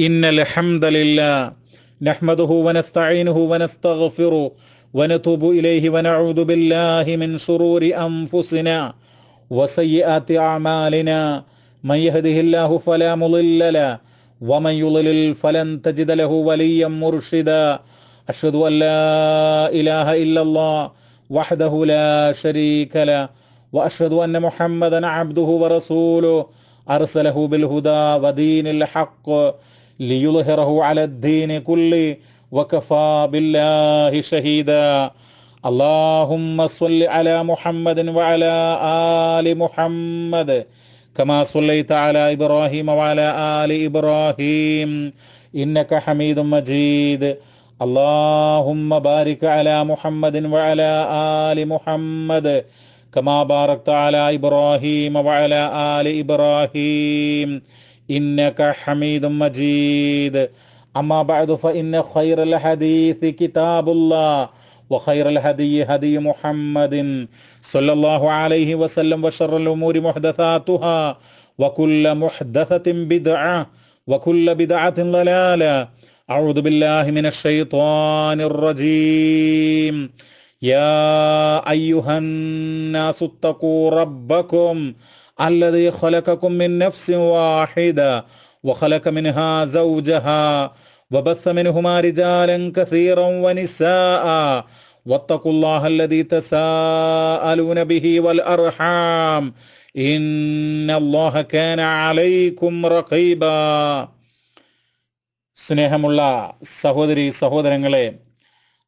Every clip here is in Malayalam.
إن الحمد لله نحمده ونستعينه ونستغفره ونتوب إليه ونعوذ بالله من شرور أنفسنا وسيئات أعمالنا من يهده الله فلا مضل له ومن يضلل فلن تجد له وليا مرشدا أشهد أن لا إله إلا الله وحده لا شريك له وأشهد أن محمدا عبده ورسوله أرسله بالهدى ودين الحق ലിയുലഹിറഹു അലദ്ദീനി കുല്ലി വകഫാ ബില്ലാഹി ഷഹീദ അല്ലാഹുമ്മ സ്വല്ലി അലാ മുഹമ്മദിൻ വഅലാ ആലി മുഹമ്മദ് കമാ സ്വല്ലൈത അലാ ഇബ്രാഹിമ വഅലാ ആലി ഇബ്രാഹിം ഇന്നക ഹമീദുൻ മജീദ് അല്ലാഹുമ്മ بارك على മുഹമ്മദിൻ وعلى ആലി മുഹമ്മദ് كما باركت على ഇബ്രാഹിമ وعلى ആലി ഇബ്രാഹിം إنك حميد مجيد أما بعد فإن خير الحديث كتاب الله وخير الهدي هدي محمد صلى الله عليه وسلم وشر الأمور محدثاتها وكل محدثة بدعة وكل بدعة ضلالة أعوذ بالله من الشيطان الرجيم يا أيها الناس اتقوا ربكم الذي خلقكم من نفس واحدة وخلق منها زوجها وبث منهما رجالا كثيرا ونساء واتقوا الله الذي تساءلون به والأرحام إن الله كان عليكم رقيبا الله سهودري സഹോദരങ്ങളെ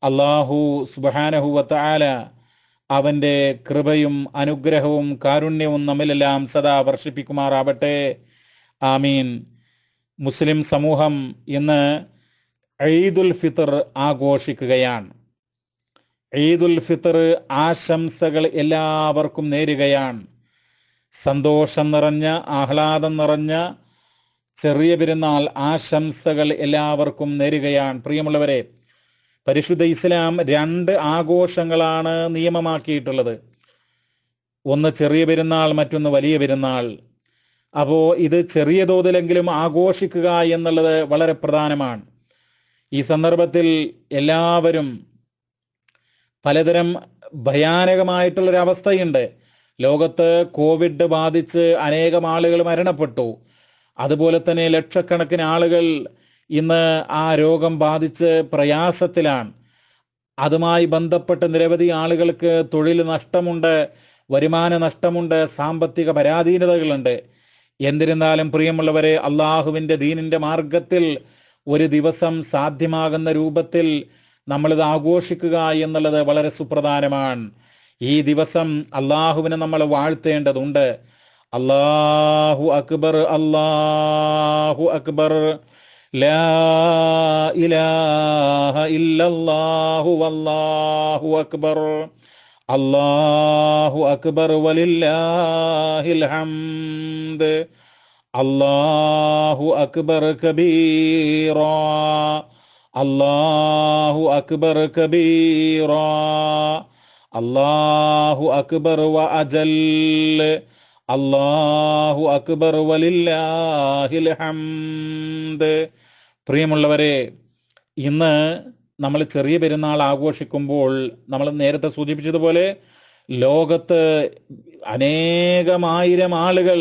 الله سبحانه وتعالى അവൻ്റെ കൃപയും അനുഗ്രഹവും കാരുണ്യവും നമ്മിലെല്ലാം സദാ വർഷിപ്പിക്കുമാറാവട്ടെ ആമീൻ മുസ്ലിം സമൂഹം ഇന്ന് ഈദുൽ ഫിത്തർ ആഘോഷിക്കുകയാണ് ഈദുൽ ഫിത്തർ ആശംസകൾ എല്ലാവർക്കും നേരുകയാണ് സന്തോഷം നിറഞ്ഞ ആഹ്ലാദം നിറഞ്ഞ ചെറിയ പെരുന്നാൾ ആശംസകൾ എല്ലാവർക്കും നേരുകയാണ് പ്രിയമുള്ളവരെ പരിശുദ്ധ ഇസ്ലാം രണ്ട് ആഘോഷങ്ങളാണ് നിയമമാക്കിയിട്ടുള്ളത് ഒന്ന് ചെറിയ പെരുന്നാൾ മറ്റൊന്ന് വലിയ പെരുന്നാൾ അപ്പോൾ ഇത് ചെറിയ തോതിലെങ്കിലും ആഘോഷിക്കുക എന്നുള്ളത് വളരെ പ്രധാനമാണ് ഈ സന്ദർഭത്തിൽ എല്ലാവരും പലതരം ഭയാനകമായിട്ടുള്ളൊരവസ്ഥയുണ്ട് ലോകത്ത് കോവിഡ് ബാധിച്ച് അനേകം ആളുകൾ മരണപ്പെട്ടു അതുപോലെ തന്നെ ലക്ഷക്കണക്കിന് ആളുകൾ ഇന്ന് ആ രോഗം ബാധിച്ച് പ്രയാസത്തിലാണ് അതുമായി ബന്ധപ്പെട്ട് നിരവധി ആളുകൾക്ക് തൊഴിൽ നഷ്ടമുണ്ട് വരുമാന നഷ്ടമുണ്ട് സാമ്പത്തിക പരാധീനതകളുണ്ട് എന്നിരുന്നാലും പ്രിയമുള്ളവരെ അള്ളാഹുവിൻ്റെ ദീനിൻ്റെ മാർഗത്തിൽ ഒരു ദിവസം സാധ്യമാകുന്ന രൂപത്തിൽ നമ്മളിത് ആഘോഷിക്കുക എന്നുള്ളത് വളരെ സുപ്രധാനമാണ് ഈ ദിവസം അള്ളാഹുവിനെ നമ്മൾ വാഴ്ത്തേണ്ടതുണ്ട് അള്ളാഹു അക്ബർ അള്ളാഹു അക്ബർ لا إله إلا الله والله أكبر الله أكبر ولله الحمد الله أكبر كبيرا الله أكبر كبيرا الله أكبر وأجل الله أكبر ولله الحمد പ്രിയമുള്ളവരെ ഇന്ന് നമ്മൾ ചെറിയ പെരുന്നാൾ ആഘോഷിക്കുമ്പോൾ നമ്മൾ നേരത്തെ സൂചിപ്പിച്ചതുപോലെ ലോകത്ത് അനേകമായിരം ആളുകൾ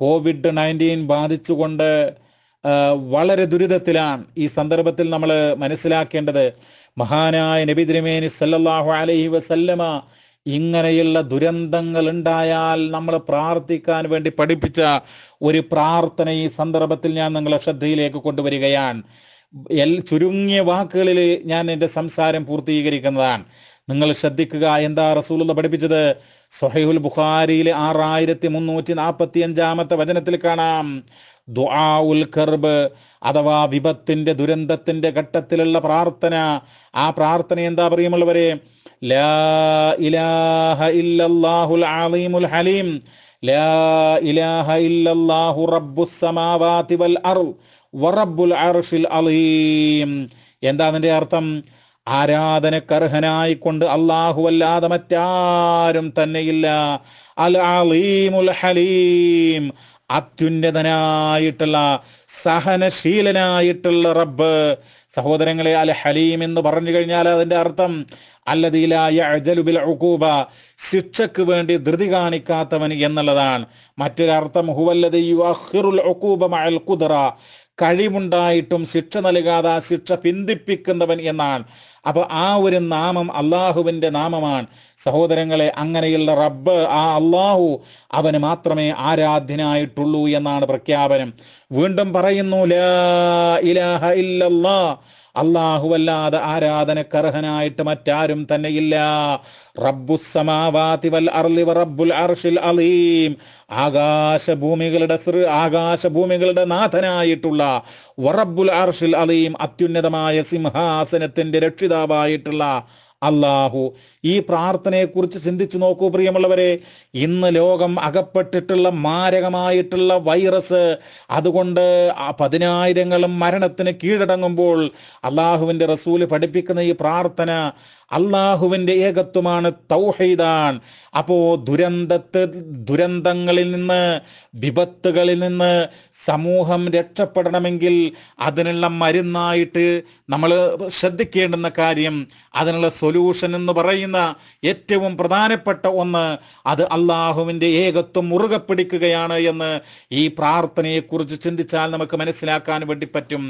കോവിഡ് നയൻറ്റീൻ ബാധിച്ചുകൊണ്ട് വളരെ ദുരിതത്തിലാണ് ഈ സന്ദർഭത്തിൽ നമ്മൾ മനസ്സിലാക്കേണ്ടത് മഹാനായ നബി തിരുമേനി സല്ലാഹു അലൈഹി വസല്ലമ ഇങ്ങനെയുള്ള ദുരന്തങ്ങൾ ഉണ്ടായാൽ നമ്മൾ പ്രാർത്ഥിക്കാൻ വേണ്ടി പഠിപ്പിച്ച ഒരു പ്രാർത്ഥന ഈ സന്ദർഭത്തിൽ ഞാൻ നിങ്ങളെ ശ്രദ്ധയിലേക്ക് കൊണ്ടുവരികയാണ് എൽ ചുരുങ്ങിയ വാക്കുകളിൽ ഞാൻ എൻ്റെ സംസാരം പൂർത്തീകരിക്കുന്നതാണ് നിങ്ങൾ ശ്രദ്ധിക്കുക എന്താ റസൂലുള്ള പഠിപ്പിച്ചത് സൊഹൈഹുൽ ബുഖാരിയിലെ ആറായിരത്തി മുന്നൂറ്റി നാൽപ്പത്തി അഞ്ചാമത്തെ വചനത്തിൽ കാണാം ദുആ ഉൽ കർബ് അഥവാ വിപത്തിൻ്റെ ദുരന്തത്തിൻ്റെ ഘട്ടത്തിലുള്ള പ്രാർത്ഥന ആ പ്രാർത്ഥന എന്താ പറയുമുള്ളവരെ لا إله إلا الله العظيم الحليم لا إله إلا الله رب السماوات والأرض ورب العرش العظيم എന്താ ആരാധന കർഹനായി കൊണ്ട് അള്ളാഹു അല്ലാതെ മറ്റാരും തന്നെയില്ല അൽ അലീമുൽ ഹലീം അത്യുന്നതനായിട്ടുള്ള സഹനശീലനായിട്ടുള്ള റബ്ബ് സഹോദരങ്ങളെ അൽ ഹലീം എന്ന് പറഞ്ഞു കഴിഞ്ഞാൽ അതിന്റെ അർത്ഥം അല്ലതീലായ ശിക്ഷക്ക് വേണ്ടി ധൃതി കാണിക്കാത്തവൻ എന്നുള്ളതാണ് മറ്റൊരർത്ഥം ഹുവല്ലതി കഴിവുണ്ടായിട്ടും ശിക്ഷ നൽകാതെ ശിക്ഷ പിന്തിപ്പിക്കുന്നവൻ എന്നാണ് അപ്പോൾ ആ ഒരു നാമം അള്ളാഹുവിന്റെ നാമമാണ് സഹോദരങ്ങളെ അങ്ങനെയുള്ള റബ്ബ് ആ അള്ളാഹു അവന് മാത്രമേ ആരാധ്യനായിട്ടുള്ളൂ എന്നാണ് പ്രഖ്യാപനം വീണ്ടും പറയുന്നു ലാ ഇലാഹ ആരാധനക്കർഹനായിട്ട് മറ്റാരും തന്നെയില്ല റബ്ബുസമാവാതി വൽ അർലി റബ്ബുൽ അർഷിൽ അലീം ആകാശഭൂമികളുടെ ആകാശഭൂമികളുടെ നാഥനായിട്ടുള്ള വറബുൽ അർഷിൽ അലീം അത്യുന്നതമായ സിംഹാസനത്തിന്റെ രക്ഷിതാവായിട്ടുള്ള അള്ളാഹു ഈ പ്രാർത്ഥനയെക്കുറിച്ച് ചിന്തിച്ചു നോക്കൂ പ്രിയമുള്ളവരെ ഇന്ന് ലോകം അകപ്പെട്ടിട്ടുള്ള മാരകമായിട്ടുള്ള വൈറസ് അതുകൊണ്ട് ആ പതിനായിരങ്ങളും മരണത്തിന് കീഴടങ്ങുമ്പോൾ അള്ളാഹുവിൻ്റെ റസൂല് പഠിപ്പിക്കുന്ന ഈ പ്രാർത്ഥന അള്ളാഹുവിൻ്റെ ഏകത്വമാണ് തൗഹീദാൻ അപ്പോൾ ദുരന്തത്തിൽ ദുരന്തങ്ങളിൽ നിന്ന് വിപത്തുകളിൽ നിന്ന് സമൂഹം രക്ഷപ്പെടണമെങ്കിൽ അതിനുള്ള മരുന്നായിട്ട് നമ്മൾ ശ്രദ്ധിക്കേണ്ടുന്ന കാര്യം അതിനുള്ള സൊല്യൂഷൻ എന്ന് പറയുന്ന ഏറ്റവും പ്രധാനപ്പെട്ട ഒന്ന് അത് അള്ളാഹുവിൻ്റെ ഏകത്വം മുറുകെ പിടിക്കുകയാണ് എന്ന് ഈ പ്രാർത്ഥനയെക്കുറിച്ച് ചിന്തിച്ചാൽ നമുക്ക് മനസ്സിലാക്കാൻ വേണ്ടി പറ്റും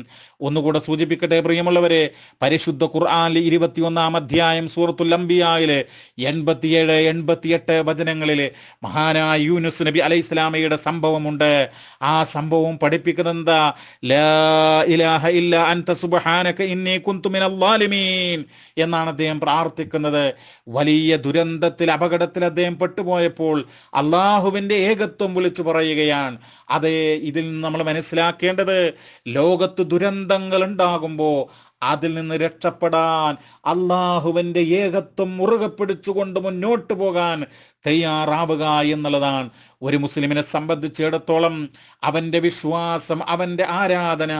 ഒന്നുകൂടെ സൂചിപ്പിക്കട്ടെ പ്രിയമുള്ളവരെ പരിശുദ്ധ ഖുർആാനിൽ ഇരുപത്തിയൊന്നാം അധ്യായം അധ്യായം സൂറത്തുൽ അംബിയായിലെ എൺപത്തിയേഴ് എൺപത്തിയെട്ട് വചനങ്ങളിലെ മഹാനായ യൂനുസ് നബി അലൈഹി സ്വലാമയുടെ സംഭവമുണ്ട് ആ സംഭവം പഠിപ്പിക്കുന്നത് എന്താ ഇലാഹ ഇല്ല അൻത സുബ്ഹാനക ഇന്നി കുന്തു മിനൽ ളാലിമീൻ എന്നാണ് അദ്ദേഹം പ്രാർത്ഥിക്കുന്നത് വലിയ ദുരന്തത്തിൽ അപകടത്തിൽ അദ്ദേഹം പെട്ടുപോയപ്പോൾ അള്ളാഹുവിന്റെ ഏകത്വം വിളിച്ചു പറയുകയാണ് അതേ ഇതിൽ നിന്ന് നമ്മൾ മനസ്സിലാക്കേണ്ടത് ലോകത്ത് ദുരന്തങ്ങൾ ഉണ്ടാകുമ്പോൾ അതിൽ നിന്ന് രക്ഷപ്പെടാൻ അള്ളാഹുവിന്റെ ഏകത്വം മുറുകെ പിടിച്ചുകൊണ്ട് മുന്നോട്ട് പോകാൻ തയ്യാറാവുക എന്നുള്ളതാണ് ഒരു മുസ്ലിമിനെ സംബന്ധിച്ചിടത്തോളം അവൻ്റെ വിശ്വാസം അവൻ്റെ ആരാധന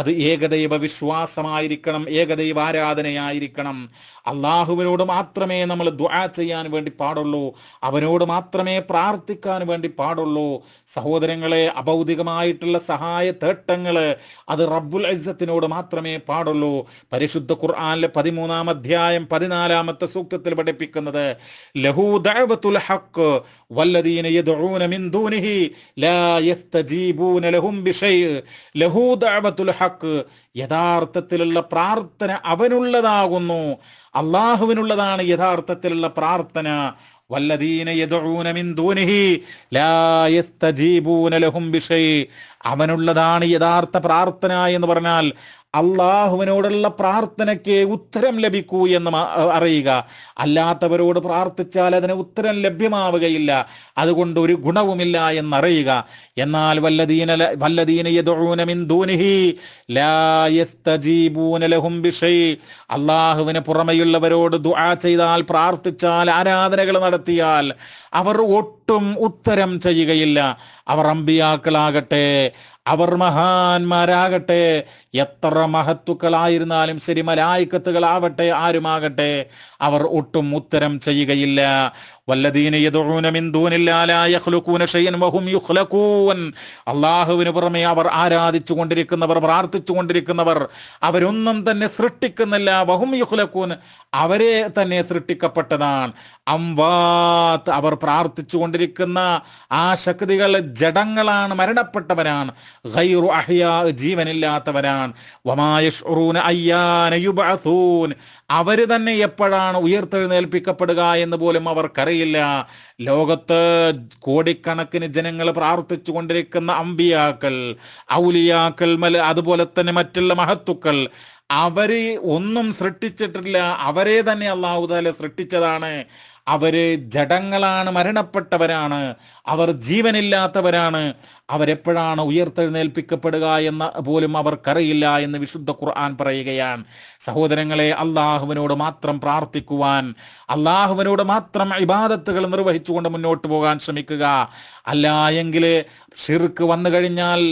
അത് ഏകദൈവ വിശ്വാസമായിരിക്കണം ഏകദൈവ ആരാധനയായിരിക്കണം അള്ളാഹുവിനോട് മാത്രമേ നമ്മൾ ദ്വാ ചെയ്യാൻ വേണ്ടി പാടുള്ളൂ അവനോട് മാത്രമേ പ്രാർത്ഥിക്കാൻ വേണ്ടി പാടുള്ളൂ സഹോദരങ്ങളെ അഭൗതികമായിട്ടുള്ള സഹായ തേട്ടങ്ങൾ അത് റബ്ബുൽ അജ്സത്തിനോട് മാത്രമേ പാടുള്ളൂ പരിശുദ്ധ ഖുർആാനിലെ പതിമൂന്നാം അധ്യായം പതിനാലാമത്തെ സൂക്തത്തിൽ പഠിപ്പിക്കുന്നത് ലഹു الحق والذين يدعون من دونه لا يستجيبون لهم بشيء له دعوة الحق യഥാർത്ഥത്തിലുള്ള പ്രാർത്ഥന അവനുള്ളതാകുന്നു അള്ളാഹുവിനുള്ളതാണ് യഥാർത്ഥത്തിലുള്ള പ്രാർത്ഥന വല്ലദീന യദഊന മിൻ ദൂനിഹി ലാ യസ്തജീബൂന ലഹും ബിഷൈ അവനുള്ളതാണ് യഥാർത്ഥ പ്രാർത്ഥന എന്ന് പറഞ്ഞാൽ അള്ളാഹുവിനോടുള്ള പ്രാർത്ഥനയ്ക്ക് ഉത്തരം ലഭിക്കൂ എന്ന് അറിയുക അല്ലാത്തവരോട് പ്രാർത്ഥിച്ചാൽ അതിന് ഉത്തരം ലഭ്യമാവുകയില്ല അതുകൊണ്ട് ഒരു ഗുണവുമില്ല എന്നറിയുക എന്നാൽ വല്ലദീന വല്ലദീന അള്ളാഹുവിന് പുറമെയുള്ളവരോട് ദുആ ചെയ്താൽ പ്രാർത്ഥിച്ചാൽ ആരാധനകൾ നടത്തിയാൽ അവർ ഒട്ടും ഒട്ടും ഉത്തരം ചെയ്യുകയില്ല അവർ അമ്പിയാക്കളാകട്ടെ അവർ മഹാന്മാരാകട്ടെ എത്ര മഹത്വക്കളായിരുന്നാലും ശരി മലായിക്കത്തുകളാവട്ടെ ആരുമാകട്ടെ അവർ ഒട്ടും ഉത്തരം ചെയ്യുകയില്ല അള്ളാഹുവിന് പുറമെ അവർ ആരാധിച്ചു കൊണ്ടിരിക്കുന്നവർ പ്രാർത്ഥിച്ചു കൊണ്ടിരിക്കുന്നവർ അവരൊന്നും തന്നെ സൃഷ്ടിക്കുന്നില്ല വഹും യുഹ്ലക്കൂൻ അവരെ തന്നെ സൃഷ്ടിക്കപ്പെട്ടതാണ് അംവാത്ത് അവർ പ്രാർത്ഥിച്ചു കൊണ്ടിരിക്കുന്ന ആ ശക്തികൾ ജഡങ്ങളാണ് മരണപ്പെട്ടവരാണ് ജീവനില്ലാത്തവരാണ് അവർ തന്നെ എപ്പോഴാണ് ഉയർത്തെഴുന്നേൽപ്പിക്കപ്പെടുക എന്ന് പോലും അവർക്കറിയില്ല ലോകത്ത് കോടിക്കണക്കിന് ജനങ്ങൾ പ്രാർത്ഥിച്ചു കൊണ്ടിരിക്കുന്ന അമ്പിയാക്കൾ ഔലിയാക്കൾ അതുപോലെ തന്നെ മറ്റുള്ള മഹത്തുക്കൾ അവര് ഒന്നും സൃഷ്ടിച്ചിട്ടില്ല അവരെ തന്നെ അള്ളാഹുദാല സൃഷ്ടിച്ചതാണ് അവര് ജഡങ്ങളാണ് മരണപ്പെട്ടവരാണ് അവർ ജീവനില്ലാത്തവരാണ് അവരെപ്പോഴാണ് ഉയർത്തെഴുന്നേൽപ്പിക്കപ്പെടുക എന്ന് പോലും അവർക്കറിയില്ല എന്ന് വിശുദ്ധ ഖുർആൻ പറയുകയാണ് സഹോദരങ്ങളെ അള്ളാഹു അള്ളാഹുവിനോട് മാത്രം പ്രാർത്ഥിക്കുവാൻ അള്ളാഹുവിനോട് മാത്രം ഇബാദത്തുകൾ നിർവഹിച്ചുകൊണ്ട് മുന്നോട്ട് പോകാൻ ശ്രമിക്കുക അല്ല എങ്കിൽ ഷിർക്ക് വന്നു കഴിഞ്ഞാൽ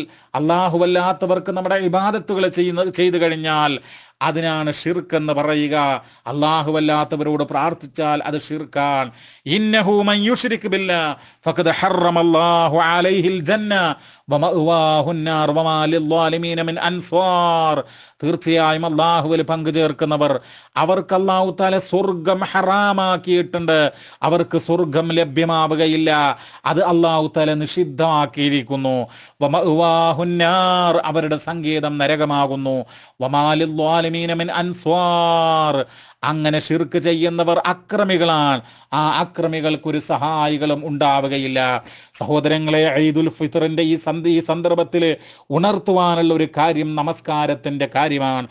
അള്ളാഹുവല്ലാത്തവർക്ക് നമ്മുടെ ഇബാദത്തുകൾ ചെയ്യുന്ന ചെയ്തു കഴിഞ്ഞാൽ അതിനാണ് ഷിർക്ക് എന്ന് പറയുക അല്ലാത്തവരോട് പ്രാർത്ഥിച്ചാൽ അത് ഷിർക്കാൻ ഇന്നഹു മൻ യുശ്രിക് ഫഖദ് ഹറമല്ലാഹു അലൈഹിൽ ജന്ന മിൻ അൻസാർ തീർച്ചയായും അല്ലാഹുവിൽ പങ്കു ചേർക്കുന്നവർ അവർക്ക് അല്ലാഹു തആല സ്വർഗ്ഗം ഹറാമാക്കിയിട്ടുണ്ട് അവർക്ക് സ്വർഗ്ഗം ലഭ്യമാവുകയില്ല അത് അല്ലാഹു തആല നിഷിദ്ധമാക്കിയിരിക്കുന്നു വമഅവാഹു അവരുടെ സംഗീതം നരകമാകുന്നു വമാ അൻസ്വാർ അങ്ങനെ ഷിർക്ക് ചെയ്യുന്നവർ അക്രമികളാണ് ആ ഒരു സഹായികളും ഉണ്ടാവുകയില്ല സഹോദരങ്ങളെ ഈദുൽ ഫിത്തറിന്റെ ഈ സന്ധി ഈ സന്ദർഭത്തിൽ ഉണർത്തുവാനുള്ള ഒരു കാര്യം നമസ്കാരത്തിന്റെ കാര്യമാണ്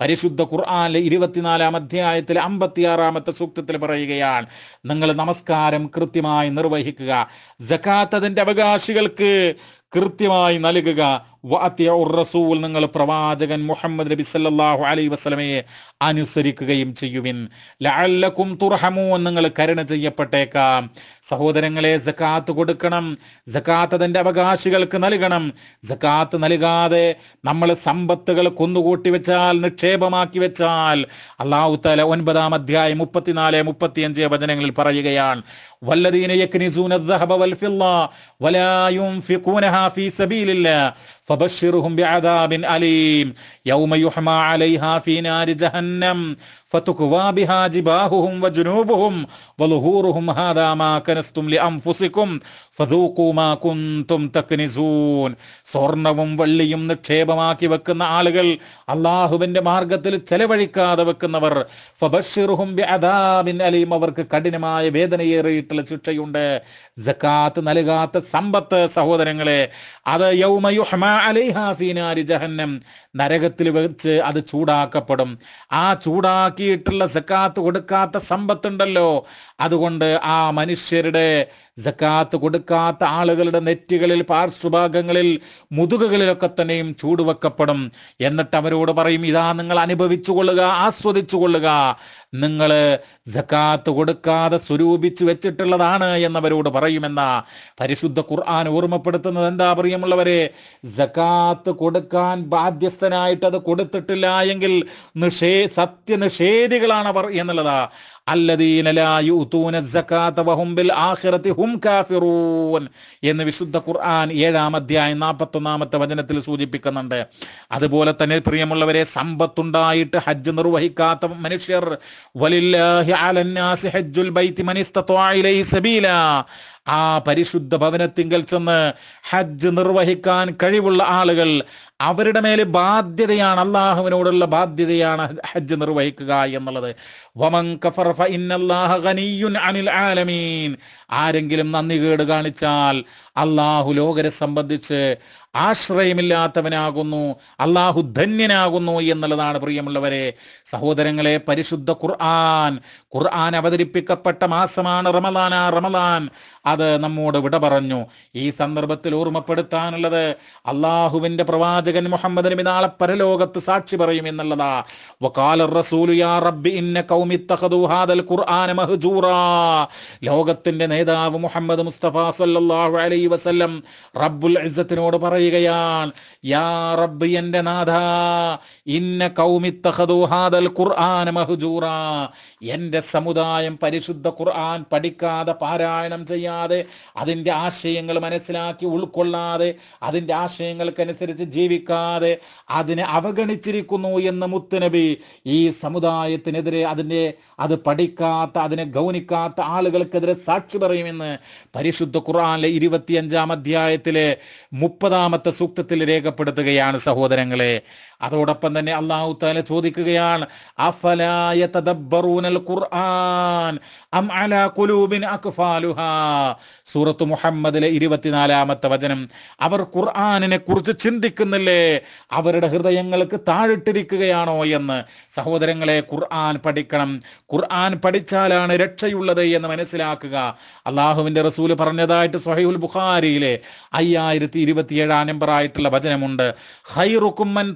പരിശുദ്ധ ഖുർആാനിലെ ഇരുപത്തിനാലാം അധ്യായത്തിൽ അമ്പത്തിയാറാമത്തെ സൂക്തത്തിൽ പറയുകയാണ് നിങ്ങൾ നമസ്കാരം കൃത്യമായി നിർവഹിക്കുക ജക്കാത്തതിന്റെ അവകാശികൾക്ക് കൃത്യമായി നൽകുക റസൂൽ നിങ്ങൾ പ്രവാചകൻ മുഹമ്മദ് നബി സല്ലാഹു അലൈ വസ്ലമയെ അനുസരിക്കുകയും ചെയ്യുവിൻ ലഅല്ലക്കും തുർഹമൂൻ നിങ്ങൾ കരുണ ചെയ്യപ്പെട്ടേക്കാം സഹോദരങ്ങളെ ജക്കാത്ത് കൊടുക്കണം ജക്കാത്ത് അതിൻ്റെ അവകാശികൾക്ക് നൽകണം ജക്കാത്ത് നൽകാതെ നമ്മൾ സമ്പത്തുകൾ കൊന്നുകൂട്ടി വെച്ചാൽ നിക്ഷേപമാക്കി വെച്ചാൽ അള്ളാഹു തല ഒൻപതാം അധ്യായം മുപ്പത്തിനാല് മുപ്പത്തിയഞ്ച് വചനങ്ങളിൽ പറയുകയാണ് വല്ലദീന യക്നിസൂന വൽ ഫില്ല വലാ ഫീ സബീലില്ലാ فبشرهم بعذاب أليم يوم يحمى عليها في نار جهنم فتكوى بها جباههم وجنوبهم وظهورهم هذا ما كنستم لأنفسكم സ്വർണവും വെള്ളിയും നിക്ഷേപമാക്കി വെക്കുന്ന ആളുകൾ അള്ളാഹുവിന്റെ മാർഗത്തിൽ ചെലവഴിക്കാതെ വെക്കുന്നവർ അലീം അവർക്ക് കഠിനമായ വേദനയേറിയിട്ടുള്ള ശിക്ഷയുണ്ട് ജക്കാത്ത് നൽകാത്ത സമ്പത്ത് സഹോദരങ്ങളെ അത് ജഹന്നം നരകത്തിൽ വെച്ച് അത് ചൂടാക്കപ്പെടും ആ ചൂടാക്കിയിട്ടുള്ള സക്കാത്ത് കൊടുക്കാത്ത സമ്പത്തുണ്ടല്ലോ അതുകൊണ്ട് ആ മനുഷ്യരുടെ ജക്കാത്ത് കൊടുക്ക കൊടുക്കാത്ത ആളുകളുടെ നെറ്റികളിൽ പാർശ്വഭാഗങ്ങളിൽ മുതുകുകളിലൊക്കെ തന്നെയും ചൂടുവെക്കപ്പെടും എന്നിട്ട് അവരോട് പറയും ഇതാ നിങ്ങൾ അനുഭവിച്ചു കൊള്ളുക ആസ്വദിച്ചു കൊള്ളുക നിങ്ങൾ ജക്കാത്ത് കൊടുക്കാതെ സ്വരൂപിച്ചു വെച്ചിട്ടുള്ളതാണ് എന്നവരോട് പറയുമെന്ന പരിശുദ്ധ ഖുർആൻ ഓർമ്മപ്പെടുത്തുന്നത് എന്താ പ്രിയമുള്ളവരെ ജക്കാത്ത് കൊടുക്കാൻ ബാധ്യസ്ഥനായിട്ട് അത് കൊടുത്തിട്ടില്ല എങ്കിൽ നിഷേ സത്യനിഷേധികളാണ് അവർ എന്നുള്ളതാ എന്ന് വിശുദ്ധ ഖുർആൻ ഏഴാം അധ്യായം ഒന്നാമത്തെ വചനത്തിൽ സൂചിപ്പിക്കുന്നുണ്ട് അതുപോലെ തന്നെ പ്രിയമുള്ളവരെ സമ്പത്തുണ്ടായിട്ട് ഹജ്ജ് നിർവഹിക്കാത്ത മനുഷ്യർ വലില്ലാഹി അലന്നാസി ഹജ്ജുൽ സബീല ആ പരിശുദ്ധ ഭവനത്തിങ്കൽ ചെന്ന് ഹജ്ജ് നിർവഹിക്കാൻ കഴിവുള്ള ആളുകൾ അവരുടെ മേൽ ബാധ്യതയാണ് അള്ളാഹുവിനോടുള്ള ബാധ്യതയാണ് ഹജ്ജ് നിർവഹിക്കുക എന്നുള്ളത് ആരെങ്കിലും നന്ദി കേട് കാണിച്ചാൽ അള്ളാഹു ലോകരെ സംബന്ധിച്ച് ആശ്രയമില്ലാത്തവനാകുന്നു അള്ളാഹു ധന്യനാകുന്നു എന്നുള്ളതാണ് പ്രിയമുള്ളവരെ സഹോദരങ്ങളെ പരിശുദ്ധ ഖുർആൻ ഖുർആൻ അവതരിപ്പിക്കപ്പെട്ട മാസമാണ് റമലാൻ ആ റമലാൻ അത് നമ്മോട് വിട പറഞ്ഞു ഈ സന്ദർഭത്തിൽ ഓർമ്മപ്പെടുത്താനുള്ളത് അള്ളാഹുവിന്റെ പ്രവാചകൻ മുഹമ്മദ് നബി നാളെ പരലോകത്ത് സാക്ഷി പറയും എന്നുള്ളതാ വക്കാല റസൂലു യാ റബ്ബി ഇന്ന കൗമി ഹാദൽ ഖുർആൻ മഹ്ജൂറ ലോകത്തിന്റെ നേതാവ് മുഹമ്മദ് മുസ്തഫ സല്ലല്ലാഹു അലൈഹി അലൈഹി വസല്ലം റബ്ബുൽ ഇസ്സത്തിനോട് പറയുകയാണ് യാ റബ്ബ് എൻ്റെ നാഥ ഇന്ന കൗമിത്തഹദു ഹാദൽ ഖുർആന മഹ്ജൂറ എൻ്റെ സമുദായം പരിശുദ്ധ ഖുർആൻ പഠിക്കാതെ പാരായണം ചെയ്യാതെ അതിൻ്റെ ആശയങ്ങൾ മനസ്സിലാക്കി ഉൾക്കൊള്ളാതെ അതിൻ്റെ ആശയങ്ങൾക്കനുസരിച്ച് ജീവിക്കാതെ അതിനെ അവഗണിച്ചിരിക്കുന്നു എന്ന് മുത്തുനബി ഈ സമുദായത്തിനെതിരെ അതിൻ്റെ അത് പഠിക്കാത്ത അതിനെ ഗൗനിക്കാത്ത ആളുകൾക്കെതിരെ സാക്ഷി പറയുമെന്ന് പരിശുദ്ധ ഖുർആാനിലെ ഇരുപത്തി ഇരുപത്തിയഞ്ചാം അധ്യായത്തിലെ മുപ്പതാമത്തെ സൂക്തത്തിൽ രേഖപ്പെടുത്തുകയാണ് സഹോദരങ്ങളെ അതോടൊപ്പം തന്നെ അള്ളാഹു താല ചോദിക്കുകയാണ് ഖുർആൻ അം സൂറത്ത് മുഹമ്മദിലെ ഇരുപത്തിനാലാമത്തെ വചനം അവർ ഖുർആാനിനെ കുറിച്ച് ചിന്തിക്കുന്നില്ലേ അവരുടെ ഹൃദയങ്ങൾക്ക് താഴിട്ടിരിക്കുകയാണോ എന്ന് സഹോദരങ്ങളെ ഖുർആൻ പഠിക്കണം ഖുർആൻ പഠിച്ചാലാണ് രക്ഷയുള്ളത് എന്ന് മനസ്സിലാക്കുക അള്ളാഹുവിന്റെ റസൂല് പറഞ്ഞതായിട്ട് സൊഹൈബുൽ ബുഖാർ ബുഖാരിയിലെ അയ്യായിരത്തി ഇരുപത്തി ഏഴാം വചനമുണ്ട് ആയിട്ടുള്ള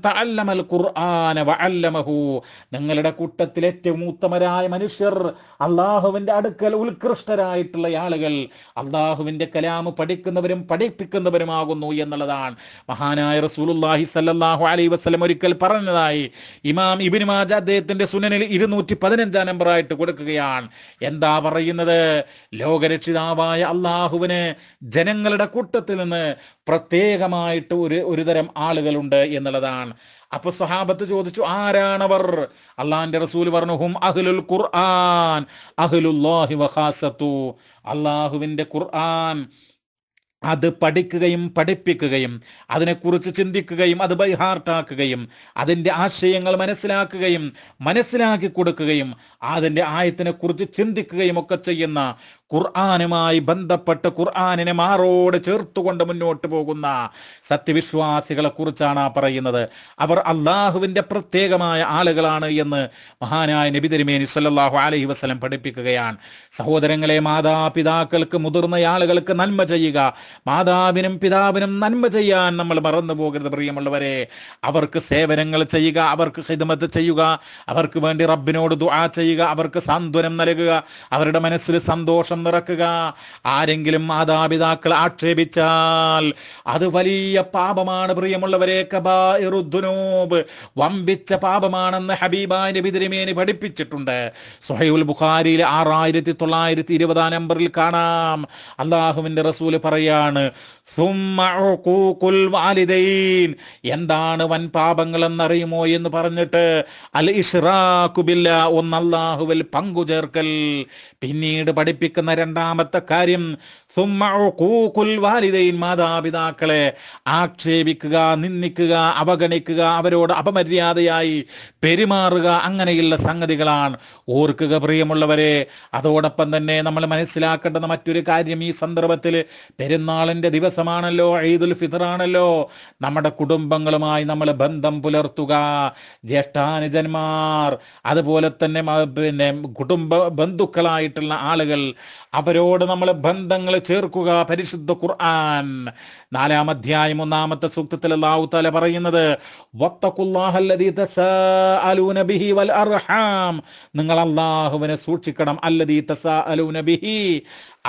തഅല്ലമൽ ഖുർആന വഅല്ലമഹു നിങ്ങളുടെ കൂട്ടത്തിൽ ഏറ്റവും ഉത്തമരായ മനുഷ്യർ അള്ളാഹുവിന്റെ അടുക്കൽ ഉത്കൃഷ്ടരായിട്ടുള്ള ആളുകൾ അള്ളാഹുവിന്റെ കലാമ് പഠിക്കുന്നവരും പഠിപ്പിക്കുന്നവരുമാകുന്നു എന്നുള്ളതാണ് മഹാനായ റസൂലുല്ലാഹി സല്ലാഹു അലൈ വസ്ലം ഒരിക്കൽ പറഞ്ഞതായി ഇമാം ഇബ്നു മാജ അദ്ദേഹത്തിൻ്റെ സുനനിൽ ഇരുന്നൂറ്റി പതിനഞ്ചാം ആയിട്ട് കൊടുക്കുകയാണ് എന്താ പറയുന്നത് ലോകരക്ഷിതാവായ അള്ളാഹുവിന് ജനങ്ങൾ ജനങ്ങളുടെ കൂട്ടത്തിൽ നിന്ന് പ്രത്യേകമായിട്ട് ഒരു ഒരു തരം ആളുകളുണ്ട് എന്നുള്ളതാണ് അപ്പൊ സഹാബത്ത് ചോദിച്ചു ആരാണവർ അള്ളാന്റെ റസൂൽ പറഞ്ഞു ഹും അഹ്ലുൽ ഖുർആൻ അഹ്ലുല്ലാഹി വഖാസത്തു അള്ളാഹുവിന്റെ ഖുർആൻ അത് പഠിക്കുകയും പഠിപ്പിക്കുകയും അതിനെക്കുറിച്ച് ചിന്തിക്കുകയും അത് ബൈഹാർട്ടാക്കുകയും അതിൻ്റെ ആശയങ്ങൾ മനസ്സിലാക്കുകയും മനസ്സിലാക്കി കൊടുക്കുകയും അതിൻ്റെ ആയത്തിനെക്കുറിച്ച് ചിന്തിക്കുകയും ഒക്കെ ചെയ്യുന്ന ഖുർആാനുമായി ബന്ധപ്പെട്ട് ഖുർആാനിനെ മാറോട് ചേർത്തുകൊണ്ട് മുന്നോട്ട് പോകുന്ന സത്യവിശ്വാസികളെ കുറിച്ചാണ് പറയുന്നത് അവർ അള്ളാഹുവിൻ്റെ പ്രത്യേകമായ ആളുകളാണ് എന്ന് മഹാനായ നബി തിരുമേനി സല്ലാഹു അലഹി വസ്ലം പഠിപ്പിക്കുകയാണ് സഹോദരങ്ങളെ മാതാപിതാക്കൾക്ക് മുതിർന്ന ആളുകൾക്ക് നന്മ ചെയ്യുക മാതാവിനും പിതാവിനും നന്മ ചെയ്യാൻ നമ്മൾ മറന്നു പോകരുത് പ്രിയമുള്ളവരെ അവർക്ക് സേവനങ്ങൾ ചെയ്യുക അവർക്ക് ഹിദമത്ത് ചെയ്യുക അവർക്ക് വേണ്ടി റബ്ബിനോട് ദുആ ചെയ്യുക അവർക്ക് സാന്ത്വനം നൽകുക അവരുടെ മനസ്സിൽ സന്തോഷം നിറക്കുക ആരെങ്കിലും മാതാപിതാക്കൾ ആക്ഷേപിച്ചാൽ അത് വലിയ പാപമാണ് പ്രിയമുള്ളവരെ കബാഇറുദ്നൂബ് വമ്പിച്ച പാപമാണെന്ന് ഹബീബായ നബി തിരുമേനി പഠിപ്പിച്ചിട്ടുണ്ട് സുഹൈബുൽ ബുഖാരിയിലെ ആറായിരത്തി തൊള്ളായിരത്തി ഇരുപതാം നമ്പറിൽ കാണാം അള്ളാഹുവിൻ്റെ റസൂല് പറയാം പറയുകയാണ് എന്താണ് വൻ പാപങ്ങൾ എന്നറിയുമോ എന്ന് പറഞ്ഞിട്ട് അൽ ഇഷ്റാഖുബില്ല ഒന്ന് പങ്കുചേർക്കൽ പിന്നീട് പഠിപ്പിക്കുന്ന രണ്ടാമത്തെ കാര്യം വാലിദൈൻ മാതാപിതാക്കളെ ആക്ഷേപിക്കുക നിന്ദിക്കുക അവഗണിക്കുക അവരോട് അപമര്യാദയായി പെരുമാറുക അങ്ങനെയുള്ള സംഗതികളാണ് ഓർക്കുക പ്രിയമുള്ളവരെ അതോടൊപ്പം തന്നെ നമ്മൾ മനസ്സിലാക്കേണ്ടുന്ന മറ്റൊരു കാര്യം ഈ സന്ദർഭത്തിൽ പെരുന്ന പെരുന്നാളിൻ്റെ ദിവസമാണല്ലോ ഈദുൽ ഫിത്തറാണല്ലോ നമ്മുടെ കുടുംബങ്ങളുമായി നമ്മൾ ബന്ധം പുലർത്തുക ജ്യേഷ്ഠാനുജന്മാർ അതുപോലെ തന്നെ പിന്നെ കുടുംബ ബന്ധുക്കളായിട്ടുള്ള ആളുകൾ അവരോട് നമ്മൾ ബന്ധങ്ങൾ ചേർക്കുക പരിശുദ്ധ ഖുർആൻ നാലാം അധ്യായം ഒന്നാമത്തെ സൂക്തത്തിൽ ലാവുത്താല പറയുന്നത് നിങ്ങൾ അള്ളാഹുവിനെ സൂക്ഷിക്കണം അല്ലദീ തസാ അലൂനബിഹി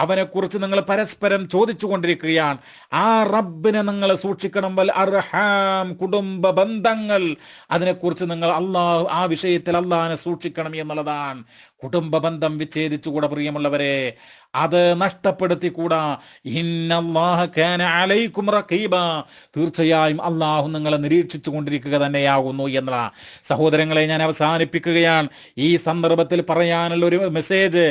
അവനെക്കുറിച്ച് നിങ്ങൾ പരസ്പരം ചോദിച്ചുകൊണ്ട് പറഞ്ഞുകൊണ്ടിരിക്കുകയാണ് ആ റബ്ബിനെ നിങ്ങൾ സൂക്ഷിക്കണം വൽ അർഹാം കുടുംബ ബന്ധങ്ങൾ അതിനെക്കുറിച്ച് നിങ്ങൾ അള്ളാഹു ആ വിഷയത്തിൽ അള്ളാഹിനെ സൂക്ഷിക്കണം എന്നുള്ളതാണ് കുടുംബബന്ധം വിച്ഛേദിച്ചുകൂടാ പ്രിയമുള്ളവരെ അത് നഷ്ടപ്പെടുത്തിക്കൂടാ തീർച്ചയായും അള്ളാഹു നിങ്ങളെ നിരീക്ഷിച്ചു കൊണ്ടിരിക്കുക തന്നെയാകുന്നു എന്ന സഹോദരങ്ങളെ ഞാൻ അവസാനിപ്പിക്കുകയാണ് ഈ സന്ദർഭത്തിൽ പറയാനുള്ള ഒരു മെസ്സേജ്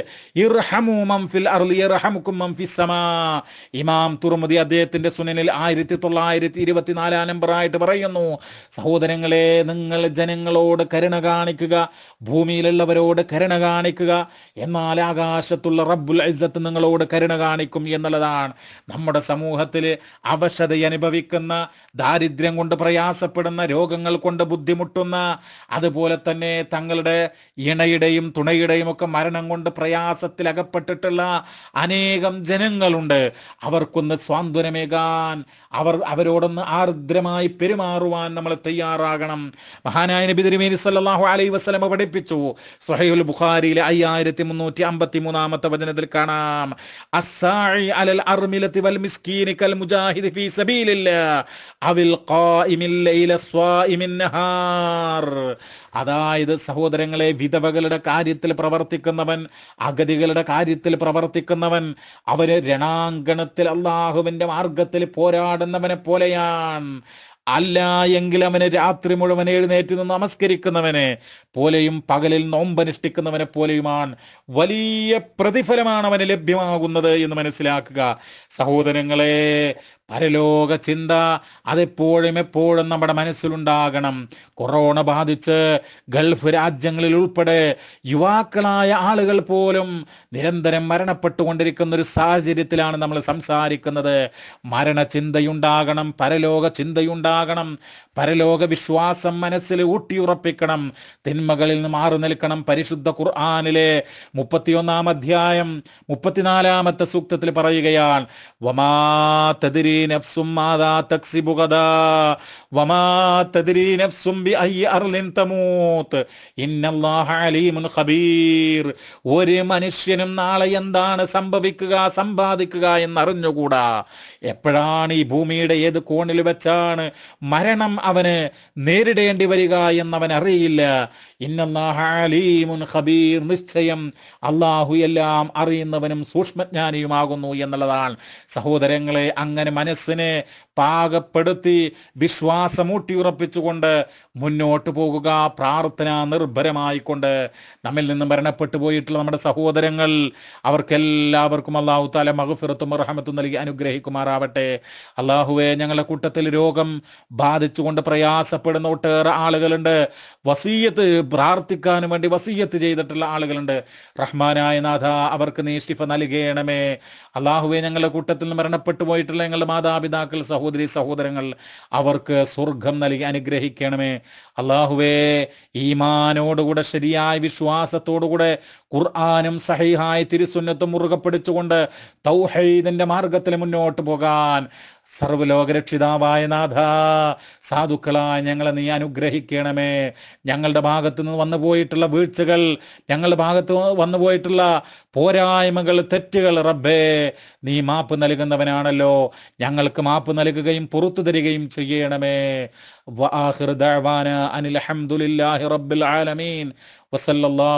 ഇമാം തുറമുദി അദ്ദേഹത്തിന്റെ സുനനിൽ ആയിരത്തി തൊള്ളായിരത്തി ഇരുപത്തിനാലാം നമ്പറായിട്ട് പറയുന്നു സഹോദരങ്ങളെ നിങ്ങൾ ജനങ്ങളോട് കരുണ കാണിക്കുക ഭൂമിയിലുള്ളവരോട് കരുണ കാണിക്കുക കാണിക്കുക എന്നാൽ ആകാശത്തുള്ള റബ്ബുൽ ഇസ്സത്ത് നിങ്ങളോട് കരുണ കാണിക്കും എന്നുള്ളതാണ് നമ്മുടെ സമൂഹത്തിൽ അവശത അനുഭവിക്കുന്ന ദാരിദ്ര്യം കൊണ്ട് പ്രയാസപ്പെടുന്ന രോഗങ്ങൾ കൊണ്ട് ബുദ്ധിമുട്ടുന്ന അതുപോലെ തന്നെ തങ്ങളുടെ ഇണയുടെയും തുണയുടെയും ഒക്കെ മരണം കൊണ്ട് പ്രയാസത്തിൽ അകപ്പെട്ടിട്ടുള്ള അനേകം ജനങ്ങളുണ്ട് അവർക്കൊന്ന് സ്വാന്തനമേകാൻ അവർ അവരോടൊന്ന് ആർദ്രമായി പെരുമാറുവാൻ നമ്മൾ തയ്യാറാകണം മഹാനായ നബി തിരുമേനി സല്ലാഹു അലൈ വസ്ലമ പഠിപ്പിച്ചു സുഹൈൽ ബുഖാരി ബുഖാരിയിലെ അയ്യായിരത്തി മുന്നൂറ്റി അമ്പത്തി മൂന്നാമത്തെ വചനത്തിൽ കാണാം അസായി അലൽ അർമിലത്തി വൽ മിസ്കീനി കൽ മുജാഹിദ് ഫീ സബീലില്ല അവിൽ ഖായിമിൽ ലൈല സ്വായിമിൻ നഹാർ അതായത് സഹോദരങ്ങളെ വിധവകളുടെ കാര്യത്തിൽ പ്രവർത്തിക്കുന്നവൻ അഗതികളുടെ കാര്യത്തിൽ പ്രവർത്തിക്കുന്നവൻ അവര് രണാങ്കണത്തിൽ അള്ളാഹുവിന്റെ മാർഗത്തിൽ പോരാടുന്നവനെ പോലെയാണ് അല്ല എങ്കിൽ അവന് രാത്രി മുഴുവൻ എഴുന്നേറ്റ് നിന്ന് നമസ്കരിക്കുന്നവനെ പോലെയും പകലിൽ നോമ്പനുഷ്ഠിക്കുന്നവനെ പോലെയുമാണ് വലിയ പ്രതിഫലമാണ് അവന് ലഭ്യമാകുന്നത് എന്ന് മനസ്സിലാക്കുക സഹോദരങ്ങളെ പരലോക ചിന്ത അതെപ്പോഴും എപ്പോഴും നമ്മുടെ മനസ്സിലുണ്ടാകണം കൊറോണ ബാധിച്ച് ഗൾഫ് രാജ്യങ്ങളിൽ ഉൾപ്പെടെ യുവാക്കളായ ആളുകൾ പോലും നിരന്തരം മരണപ്പെട്ടുകൊണ്ടിരിക്കുന്ന ഒരു സാഹചര്യത്തിലാണ് നമ്മൾ സംസാരിക്കുന്നത് മരണചിന്തയുണ്ടാകണം പരലോക ചിന്തയുണ്ടാകണം പരലോക വിശ്വാസം മനസ്സിൽ ഊട്ടിയുറപ്പിക്കണം തിന്മകളിൽ നിന്ന് മാറി നിൽക്കണം പരിശുദ്ധ ഖുർആാനിലെ മുപ്പത്തിയൊന്നാം അധ്യായം മുപ്പത്തിനാലാമത്തെ സൂക്തത്തിൽ പറയുകയാണ് വമാ ഒരു മനുഷ്യനും നാളെ എന്താണ് സംഭവിക്കുക സമ്പാദിക്കുക എന്നറിഞ്ഞുകൂടാ എപ്പോഴാണ് ഈ ഭൂമിയുടെ ഏത് കോണിൽ വെച്ചാണ് മരണം അവന് നേരിടേണ്ടി വരിക എന്നവൻ അറിയില്ല ഇന്നല്ലാഹലീമുൻ ഖബീർ നിശ്ചയം അള്ളാഹു എല്ലാം അറിയുന്നവനും സൂക്ഷ്മജ്ഞാനിയുമാകുന്നു എന്നുള്ളതാണ് സഹോദരങ്ങളെ അങ്ങനെ മനസ്സിനെ പാകപ്പെടുത്തി വിശ്വാസമൂട്ടിയുറപ്പിച്ചുകൊണ്ട് മുന്നോട്ട് പോകുക പ്രാർത്ഥന നിർഭരമായിക്കൊണ്ട് നമ്മിൽ നിന്ന് മരണപ്പെട്ടു പോയിട്ടുള്ള നമ്മുടെ സഹോദരങ്ങൾ അവർക്കെല്ലാവർക്കും അള്ളാഹു താല മഹുഫിറത്തും റഹമത്തും നൽകി അനുഗ്രഹിക്കുമാറാവട്ടെ അള്ളാഹുവെ ഞങ്ങളുടെ കൂട്ടത്തിൽ രോഗം ബാധിച്ചുകൊണ്ട് പ്രയാസപ്പെടുന്ന ഒട്ടേറെ ആളുകളുണ്ട് വസീയത്ത് പ്രാർത്ഥിക്കാനും വേണ്ടി വസീയത്ത് ചെയ്തിട്ടുള്ള ആളുകളുണ്ട് റഹ്മാനായ നാഥ അവർക്ക് നീ ശിഫ നൽകണമേ അള്ളാഹുവെ ഞങ്ങളുടെ കൂട്ടത്തിൽ മരണപ്പെട്ടു പോയിട്ടുള്ള ഞങ്ങളുടെ മാതാപിതാക്കൾ സഹോദരൻ സഹോദരി സഹോദരങ്ങൾ അവർക്ക് സ്വർഗം നൽകി അനുഗ്രഹിക്കണമേ അള്ളാഹുവേ ഈമാനോടുകൂടെ ശരിയായ വിശ്വാസത്തോടുകൂടെ ഖുർആാനും സഹൈഹായ തിരുസുന്നത്തും മുറുകെ പിടിച്ചുകൊണ്ട് തൗഹൈദിന്റെ മാർഗത്തിൽ മുന്നോട്ട് പോകാൻ സർവലോകരക്ഷിതാവായ നാഥ സാധുക്കളായ ഞങ്ങളെ നീ അനുഗ്രഹിക്കണമേ ഞങ്ങളുടെ ഭാഗത്തു നിന്ന് വന്നു പോയിട്ടുള്ള വീഴ്ചകൾ ഞങ്ങളുടെ ഭാഗത്ത് വന്നു പോയിട്ടുള്ള പോരായ്മകൾ തെറ്റുകൾ റബ്ബേ നീ മാപ്പ് നൽകുന്നവനാണല്ലോ ഞങ്ങൾക്ക് മാപ്പ് നൽകുകയും പുറത്തു തരികയും ചെയ്യണമേ അനിൽ അഹമ്മദുലില്ലാഹി റബ്ബിൽ ആലമീൻ വസല്ലാ